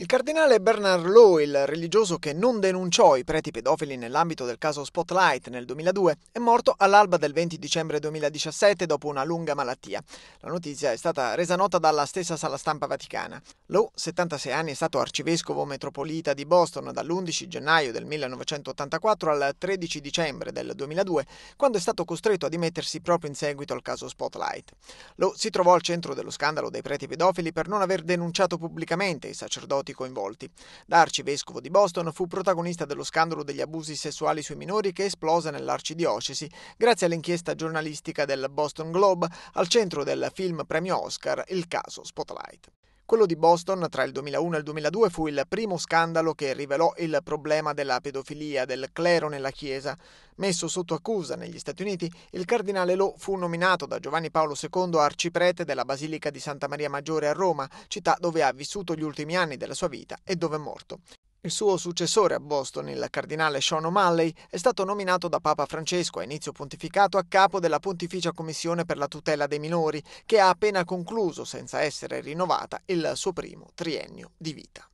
Il cardinale Bernard Law, il religioso che non denunciò i preti pedofili nell'ambito del caso Spotlight nel 2002, è morto all'alba del 20 dicembre 2017 dopo una lunga malattia. La notizia è stata resa nota dalla stessa sala stampa vaticana. Law, 76 anni, è stato arcivescovo metropolita di Boston dall'11 gennaio del 1984 al 13 dicembre del 2002, quando è stato costretto a dimettersi proprio in seguito al caso Spotlight. Law si trovò al centro dello scandalo dei preti pedofili per non aver denunciato pubblicamente i sacerdoti tutti i coinvolti. L'arcivescovo di Boston fu protagonista dello scandalo degli abusi sessuali sui minori che esplose nell'arcidiocesi grazie all'inchiesta giornalistica del Boston Globe al centro del film premio Oscar Il caso Spotlight. Quello di Boston tra il 2001 e il 2002 fu il primo scandalo che rivelò il problema della pedofilia del clero nella Chiesa. Messo sotto accusa negli Stati Uniti, il cardinale Lo fu nominato da Giovanni Paolo II arciprete della Basilica di Santa Maria Maggiore a Roma, città dove ha vissuto gli ultimi anni della sua vita e dove è morto. Il suo successore a Boston, il cardinale Sean O'Malley, è stato nominato da Papa Francesco a inizio pontificato a capo della Pontificia Commissione per la tutela dei minori, che ha appena concluso, senza essere rinnovata, il suo primo triennio di vita.